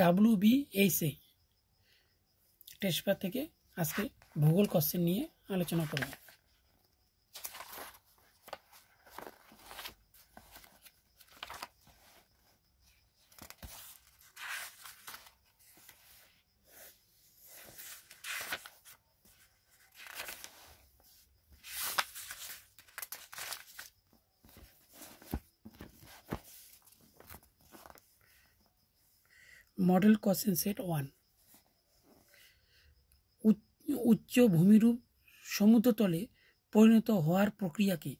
W BHA test paper থেকে আজকে ভূগোল কোশ্চেন নিয়ে আলোচনা করব মডেল কোশ্চেন সেট ওয়ান উচ্চ ভূমিরূপ সমুদ্রতলে পরিণত হওয়ার প্রক্রিয়াকে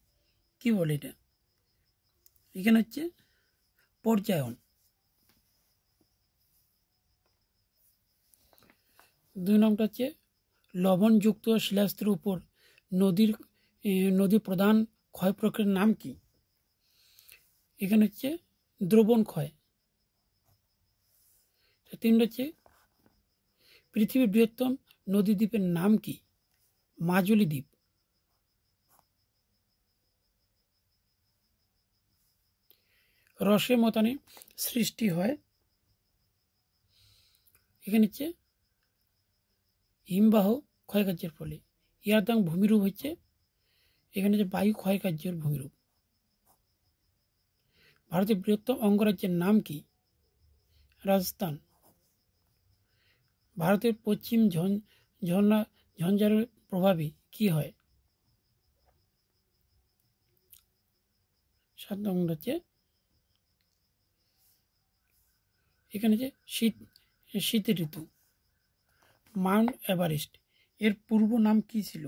কি বলে এটা এখানে হচ্ছে পর্যায়ন দুই নম্বরটা হচ্ছে লবণযুক্ত শিলাস্ত্রের উপর নদীর নদী প্রধান ক্ষয় প্রক্রিয়ার নাম কি এখানে হচ্ছে দ্রবণ ক্ষয় তিন হচ্ছে পৃথিবীর বৃহত্তম নদী দ্বীপের নাম কি মাজুলি দ্বীপ রসে মতানে সৃষ্টি হয় এখানে হচ্ছে হিমবাহ ক্ষয়কার্যের ফলে দাম ভূমিরূপ হচ্ছে এখানে হচ্ছে বায়ু ক্ষয়কার্যের ভূমিরূপ ভারতের বৃহত্তম অঙ্গরাজ্যের নাম কি রাজস্থান ভারতের পশ্চিম ঝর্ণা ঝঞ্ঝারের প্রভাবে কি হয় সাত নম্বর হচ্ছে এখানে যে শীত শীত ঋতু মাউন্ট এভারেস্ট এর পূর্ব নাম কি ছিল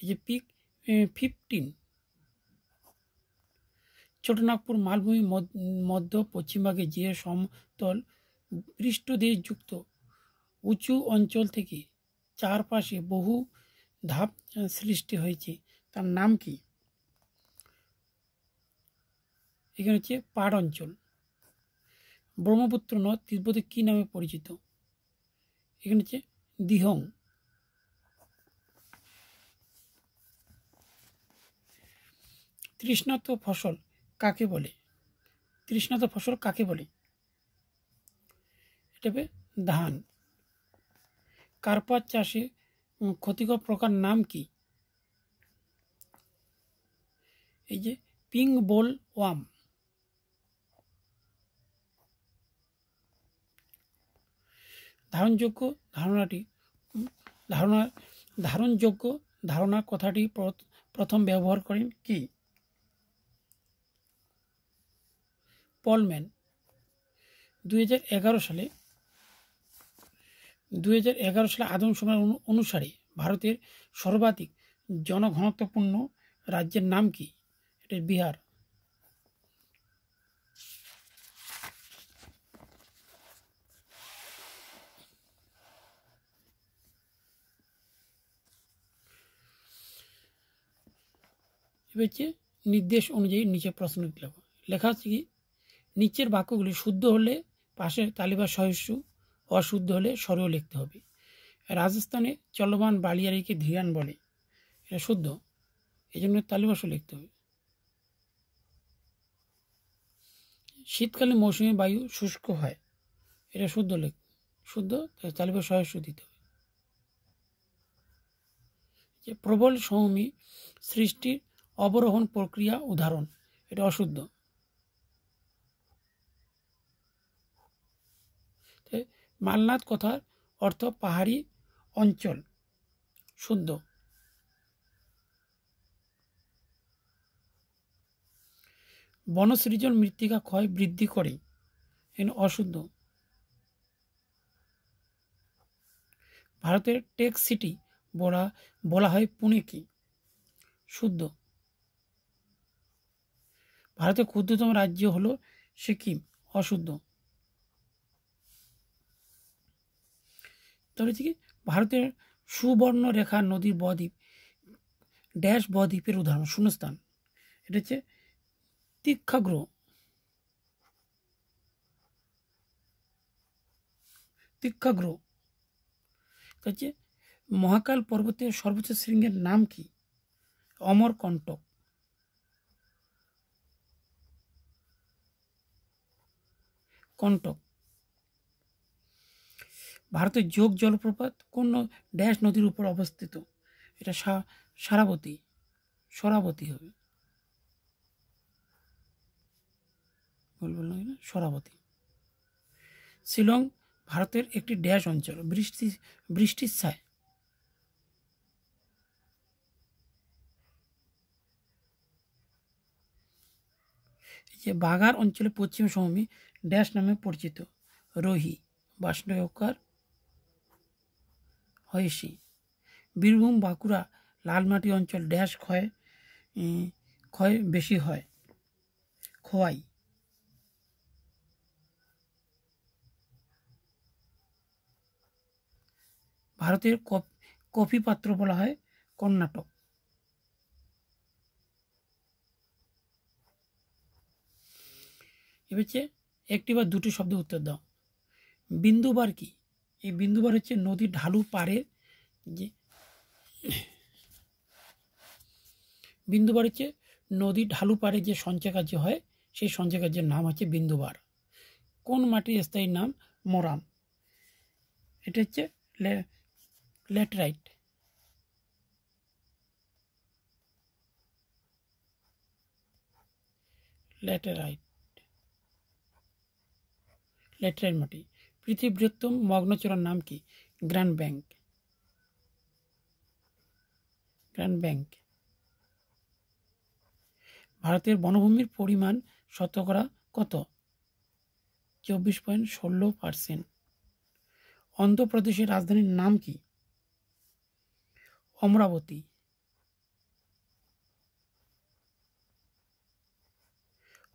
এই যে পিক ফিফটিন ছোটনাগপুর মালভূমি মধ্য পশ্চিমবঙ্গে যে সমতল দিয়ে যুক্ত উঁচু অঞ্চল থেকে চারপাশে বহু ধাপ সৃষ্টি হয়েছে তার নাম কি এখানে হচ্ছে পাড় অঞ্চল ব্রহ্মপুত্র নদ তিব্বতে কী নামে পরিচিত এখানে হচ্ছে দিহং তৃষ্ণাত ফসল কাকে বলে তৃষ্ণাত ফসল কাকে বলে স্টেপে ধান কার্পাস চাষে ক্ষতিকর প্রকার নাম কি এই যে পিং বোল ওয়াম ধারণযোগ্য ধারণাটি ধারণা ধারণযোগ্য ধারণা কথাটি প্রথম ব্যবহার করেন কি পলম্যান দুই সালে দুই সালে আদমশুমার অনুসারে ভারতের সর্বাধিক জনঘনত্বপূর্ণ রাজ্যের নাম কি এটা বিহার নির্দেশ অনুযায়ী নিচে প্রশ্ন লেখা আছে কি নিচের বাক্যগুলি শুদ্ধ হলে পাশে তালিবা সহস্য অশুদ্ধ হলে সরেও লিখতে হবে রাজস্থানে চলমান বালিয়ারিকে ধিরান বলে এটা শুদ্ধ এই জন্য তালিবাসও লিখতে হবে শীতকালে মৌসুমি বায়ু শুষ্ক হয় এটা শুদ্ধ লেখ শুদ্ধ তালিবাস সহস্য দিতে হবে যে প্রবল সৌমি সৃষ্টির অবরোহণ প্রক্রিয়া উদাহরণ এটা অশুদ্ধ মালনাথ কথার অর্থ পাহাড়ি অঞ্চল শুদ্ধ বনসৃজন মৃত্তিকা ক্ষয় বৃদ্ধি করে এন অশুদ্ধ ভারতের টেক সিটি বলা বলা হয় পুনে কি শুদ্ধ ভারতের ক্ষুদ্রতম রাজ্য হল সিকিম অশুদ্ধ তাহলে কি ভারতের সুবর্ণ রেখা নদীর বদ্বীপ ড্যাশ বদ্বীপের উদাহরণ শূন্যস্থান এটা হচ্ছে তীক্ষাগ্রহ তীক্ষাগ্রহ হচ্ছে মহাকাল পর্বতের সর্বোচ্চ শৃঙ্গের নাম কি অমরকণ্টক কণ্টক ভারতের যোগ জলপ্রপাত কোন ড্যাশ নদীর উপর অবস্থিত এটা সারাবতী সরাবতী হবে সরাবতী শিলং ভারতের একটি ড্যাশ অঞ্চল বৃষ্টি বৃষ্টির ছায় যে বাগার অঞ্চলে পশ্চিম সমী ড্যাশ নামে পরিচিত রোহি বাষ্ণকার হয়েছি বীরভূম বাঁকুড়া লালমাটি অঞ্চল ড্যাশ ক্ষয় ক্ষয় বেশি হয় খোয়াই ভারতের কফি পাত্র বলা হয় কর্ণাটক এবার একটি বা দুটি শব্দ উত্তর দাও বিন্দুবার কি এই বিন্দুবার হচ্ছে নদীর ঢালু পারে যে বিন্দুবার হচ্ছে নদীর ঢালু পাড়ে যে সঞ্চয়কার্য হয় সেই সঞ্চয়কার্যের নাম হচ্ছে বিন্দুবার কোন মাটির স্থায়ী নাম মোরাম এটা হচ্ছে ল্যাটরাইট ল্যাটেরাইট ল্যাটেরাইট মাটি বৃহত্তম মগ্নচূড়ার নাম কি গ্র্যান্ড ব্যাংক গ্র্যান্ড ব্যাংক ভারতের বনভূমির পরিমাণ শতকরা কত চব্বিশ পয়েন্ট ষোলো পার্সেন্ট অন্ধ্রপ্রদেশের রাজধানীর নাম কি অমরাবতী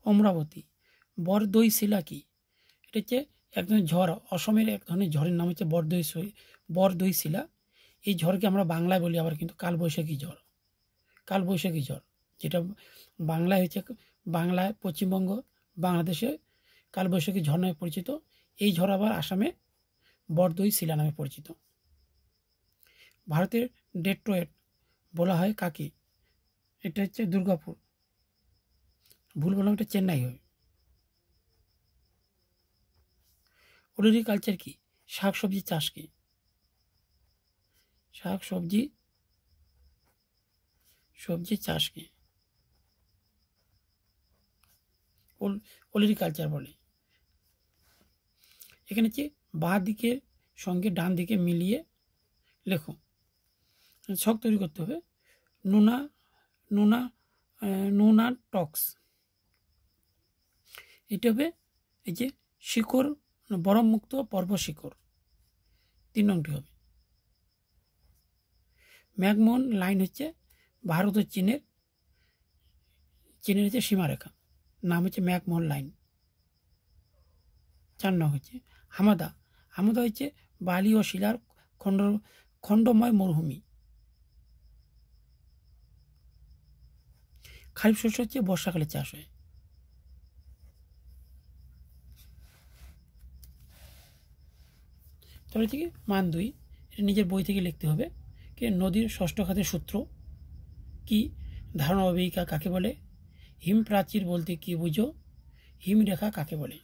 অমরাবতী বরদই শিলা কি এটা হচ্ছে এক ধরনের ঝড় অসমের এক ধরনের ঝড়ের নাম হচ্ছে বরদই বরদই শিলা এই ঝড়কে আমরা বাংলায় বলি আবার কিন্তু কালবৈশাখী ঝড় কালবৈশাখী ঝড় যেটা বাংলায় হচ্ছে বাংলায় পশ্চিমবঙ্গ বাংলাদেশে কালবৈশাখী ঝড় নামে পরিচিত এই ঝড় আবার আসামে বরদই শিলা নামে পরিচিত ভারতের ডেট্রয়েট বলা হয় কাকি এটা হচ্ছে দুর্গাপুর ভুল বললাম এটা চেন্নাই হয় ওলেরিকালচার কি সবজি চাষ কি শাক সবজি চাষ কি ওলেরিকালচার বলে এখানে কি বা দিকে সঙ্গে ডান দিকে মিলিয়ে লেখো ছক তৈরি করতে হবে নোনা নোনা নোনা টক্স এটা হবে এই যে শিকড় বরমমুক্ত পর্বশিখর তিন নংটি হবে ম্যাগমোহন লাইন হচ্ছে ভারত ও চীনের চীনের হচ্ছে সীমারেখা নাম হচ্ছে ম্যাগমোহন লাইন চার নং হচ্ছে হামাদা হামাদা হচ্ছে বালি ও শিলার খণ্ড খণ্ডময় মরুভূমি খারিফ শস্য হচ্ছে বর্ষাকালে চাষ হয় তাহলে থেকে মান দুই এটা নিজের বই থেকে লিখতে হবে কে নদীর ষষ্ঠ খাতের সূত্র কি ধারণা অবিকা কাকে বলে হিম প্রাচীর বলতে কি বুঝো হিমরেখা কাকে বলে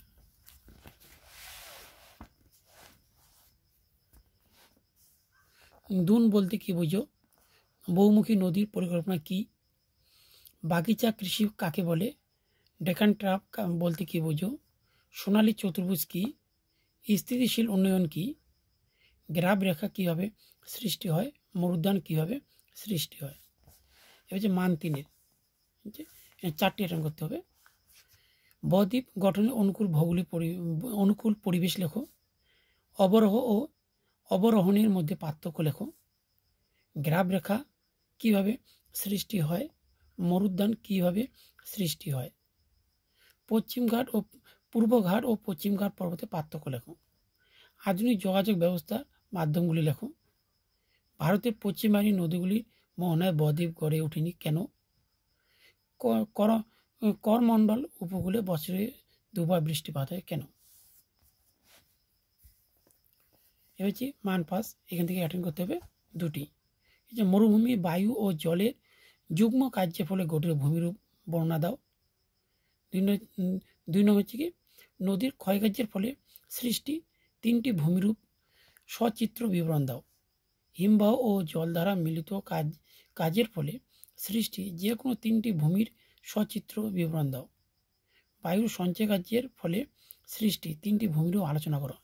দুন বলতে কি বুঝো বহুমুখী নদীর পরিকল্পনা কি বাগিচা কৃষি কাকে বলে ডেকান ট্রাপ বলতে কি বুঝো সোনালী চতুর্ভুজ কি স্থিতিশীল উন্নয়ন কী গ্রাফ রেখা কীভাবে সৃষ্টি হয় মরুদ্যান কীভাবে সৃষ্টি হয় এবার যে মান তিনের চারটি অ্যাটেন্ড করতে হবে বদ্বীপ গঠনের অনুকূল ভৌগোলিক অনুকূল পরিবেশ লেখো অবরোহ ও অবরোহণের মধ্যে পার্থক্য লেখো গ্রাফ রেখা কীভাবে সৃষ্টি হয় মরুদ্যান কীভাবে সৃষ্টি হয় পশ্চিমঘাট ও পূর্বঘাট ও পশ্চিমঘাট পর্বতে পার্থক্য লেখো আধুনিক যোগাযোগ ব্যবস্থা মাধ্যমগুলি লেখো ভারতের পশ্চিমবাহিনী নদীগুলি মোহনায় বদ্বীপ গড়ে ওঠেনি কেন করমণ্ডল উপকূলে বছরে দুবার বৃষ্টিপাত হয় কেন এ হচ্ছে মানপাস এখান থেকে অ্যাটেন্ড করতে হবে দুটি এই যে মরুভূমি বায়ু ও জলের যুগ্ম কার্যের ফলে গঠিত ভূমিরূপ বর্ণনা দাও দুই দুই নম্বর হচ্ছে কি নদীর ক্ষয়কার্যের ফলে সৃষ্টি তিনটি ভূমিরূপ সচিত্র বিবরণ দাও হিমবাহ ও জলধারা মিলিত কাজ কাজের ফলে সৃষ্টি যে কোনো তিনটি ভূমির সচিত্র বিবরণ দাও বায়ুর সঞ্চয় কার্যের ফলে সৃষ্টি তিনটি ভূমিরও আলোচনা করো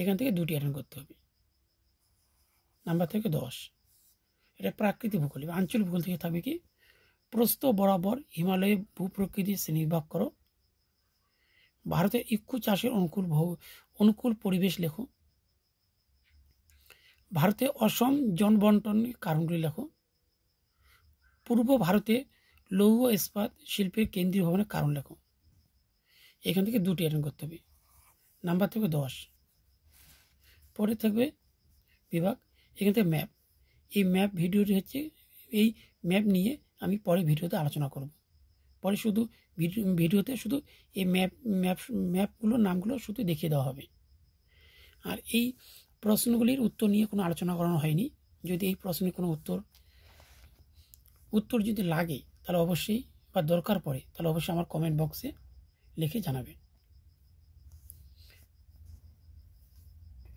এখান থেকে দুটি অ্যাটেন্ড করতে হবে নাম্বার থেকে দশ এটা প্রাকৃতিক ভূগোল আঞ্চলিক ভূগোল থেকে থাকবে কি প্রস্থ বরাবর হিমালয়ে ভূপ্রকৃতি শ্রেণীবিভাগ করো ভারতের ইক্ষু চাষের অনুকূল অনুকূল পরিবেশ লেখো ভারতে অসম জনবন্টনের কারণগুলি লেখো পূর্ব ভারতে লৌহ ইস্পাত শিল্পের কেন্দ্রীয় ভবনের কারণ লেখো এখান থেকে দুটি অ্যাটেন্ড করতে হবে নাম্বার থাকবে দশ পরে থাকবে বিভাগ এখান থেকে ম্যাপ এই ম্যাপ ভিডিওটি হচ্ছে এই ম্যাপ নিয়ে আমি পরে ভিডিওতে আলোচনা করব পরে শুধু ভিডিও ভিডিওতে শুধু এই ম্যাপ ম্যাপ ম্যাপগুলোর নামগুলো শুধু দেখিয়ে দেওয়া হবে আর এই প্রশ্নগুলির উত্তর নিয়ে কোনো আলোচনা করানো হয়নি যদি এই প্রশ্নের কোনো উত্তর উত্তর যদি লাগে তাহলে অবশ্যই বা দরকার পড়ে তাহলে অবশ্যই আমার কমেন্ট বক্সে লিখে জানাবেন